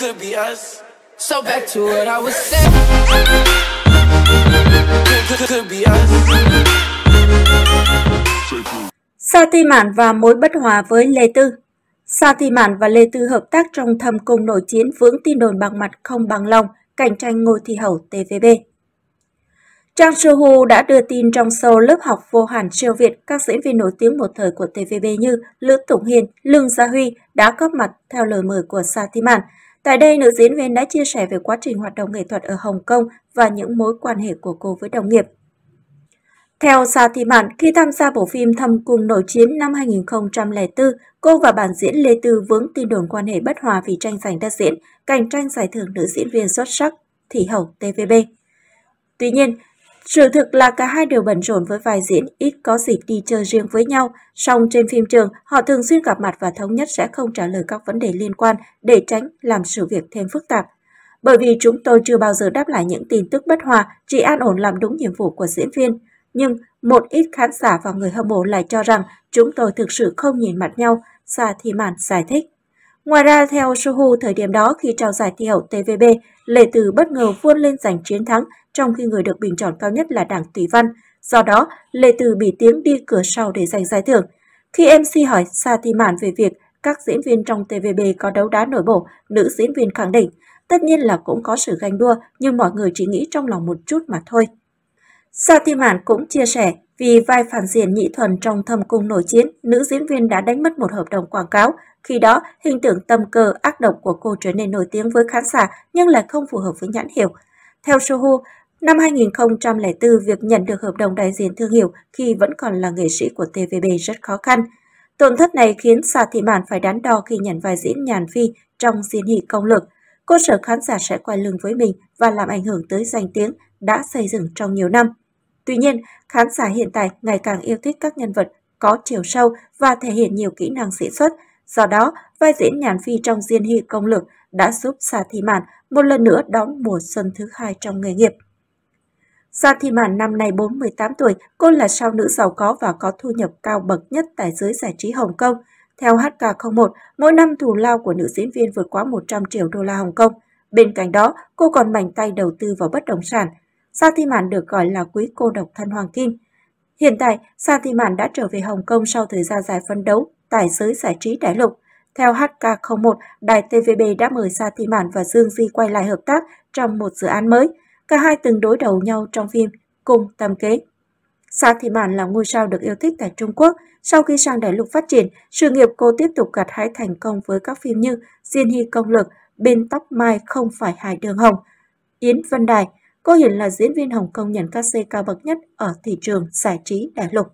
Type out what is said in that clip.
could be us. So back to what I was saying. Could, could be us. Sa Thi Mạn và mối bất hòa với Lê Tư Sa Thi Mạn và Lê Tư hợp tác trong thâm cùng nội chiến vướng tin đồn bằng mặt không bằng lòng, cạnh tranh ngôi thi hậu TVB. Trang Soo-hoo đã đưa tin trong show lớp học vô hạn siêu Việt các diễn viên nổi tiếng một thời của TVB như Lữ Tùng Hiền, Lương Gia Huy đã góp mặt theo lời mời của Sa Thi Mạn. Tại đây, nữ diễn viên đã chia sẻ về quá trình hoạt động nghệ thuật ở Hồng Kông và những mối quan hệ của cô với đồng nghiệp. Theo Sa Thị Mạn, khi tham gia bộ phim Thâm Cung Nội Chiến năm 2004, cô và bản diễn Lê Tư vướng tin đồn quan hệ bất hòa vì tranh giành đất diễn, cạnh tranh giải thưởng nữ diễn viên xuất sắc, Thị Hậu TVB. Tuy nhiên, sự thực là cả hai đều bận rộn với vai diễn, ít có dịp đi chơi riêng với nhau. Song trên phim trường, họ thường xuyên gặp mặt và thống nhất sẽ không trả lời các vấn đề liên quan để tránh làm sự việc thêm phức tạp. Bởi vì chúng tôi chưa bao giờ đáp lại những tin tức bất hòa, chỉ an ổn làm đúng nhiệm vụ của diễn viên. Nhưng một ít khán giả và người hâm mộ lại cho rằng chúng tôi thực sự không nhìn mặt nhau, Sa thì màn giải thích. Ngoài ra, theo sohu thời điểm đó khi trao giải thi hậu TVB, Lệ Từ bất ngờ vươn lên giành chiến thắng trong khi người được bình chọn cao nhất là Đảng Tùy Văn. Do đó, Lê Từ bị tiếng đi cửa sau để giành giải thưởng. Khi MC hỏi Sa Thi Mạn về việc các diễn viên trong TVB có đấu đá nổi bộ, nữ diễn viên khẳng định, tất nhiên là cũng có sự ganh đua, nhưng mọi người chỉ nghĩ trong lòng một chút mà thôi. Sa Thi Mạn cũng chia sẻ, vì vai phản diện nhị thuần trong thâm cung nổi chiến, nữ diễn viên đã đánh mất một hợp đồng quảng cáo. Khi đó, hình tượng tâm cơ ác độc của cô trở nên nổi tiếng với khán giả nhưng lại không phù hợp với nhãn hiệu. Theo Sohu, Năm 2004, việc nhận được hợp đồng đại diện thương hiệu khi vẫn còn là nghệ sĩ của TVB rất khó khăn. Tổn thất này khiến Sa Thị Mạn phải đắn đo khi nhận vai diễn Nhàn Phi trong Diên Hỷ Công Lực. Cô sợ khán giả sẽ quay lưng với mình và làm ảnh hưởng tới danh tiếng đã xây dựng trong nhiều năm. Tuy nhiên, khán giả hiện tại ngày càng yêu thích các nhân vật có chiều sâu và thể hiện nhiều kỹ năng diễn xuất. Do đó, vai diễn Nhàn Phi trong Diên Hy Công Lực đã giúp Sa thị Mạn một lần nữa đón mùa xuân thứ hai trong nghề nghiệp. Sa Thi Mạn năm nay 48 tuổi, cô là sao nữ giàu có và có thu nhập cao bậc nhất tại giới giải trí Hồng Kông. Theo HK01, mỗi năm thù lao của nữ diễn viên vượt quá 100 triệu đô la Hồng Kông. Bên cạnh đó, cô còn mạnh tay đầu tư vào bất động sản. Sa Thi Mạn được gọi là quý cô độc thân hoàng kim. Hiện tại, Sa Thi Mạn đã trở về Hồng Kông sau thời gian dài phân đấu tại giới giải trí đại lục. Theo HK01, đài TVB đã mời Sa Thi Mạn và Dương Di quay lại hợp tác trong một dự án mới – Cả hai từng đối đầu nhau trong phim cùng Tam Kế. Sa Thị Mạn là ngôi sao được yêu thích tại Trung Quốc. Sau khi sang đại lục phát triển, sự nghiệp cô tiếp tục gặt hái thành công với các phim như Diên Hy Công Lực, Bên Tóc Mai Không Phải Hải Đường Hồng, Yến Vân Đài. Cô hiện là diễn viên Hồng Kông nhận các C cao bậc nhất ở thị trường giải trí đại lục.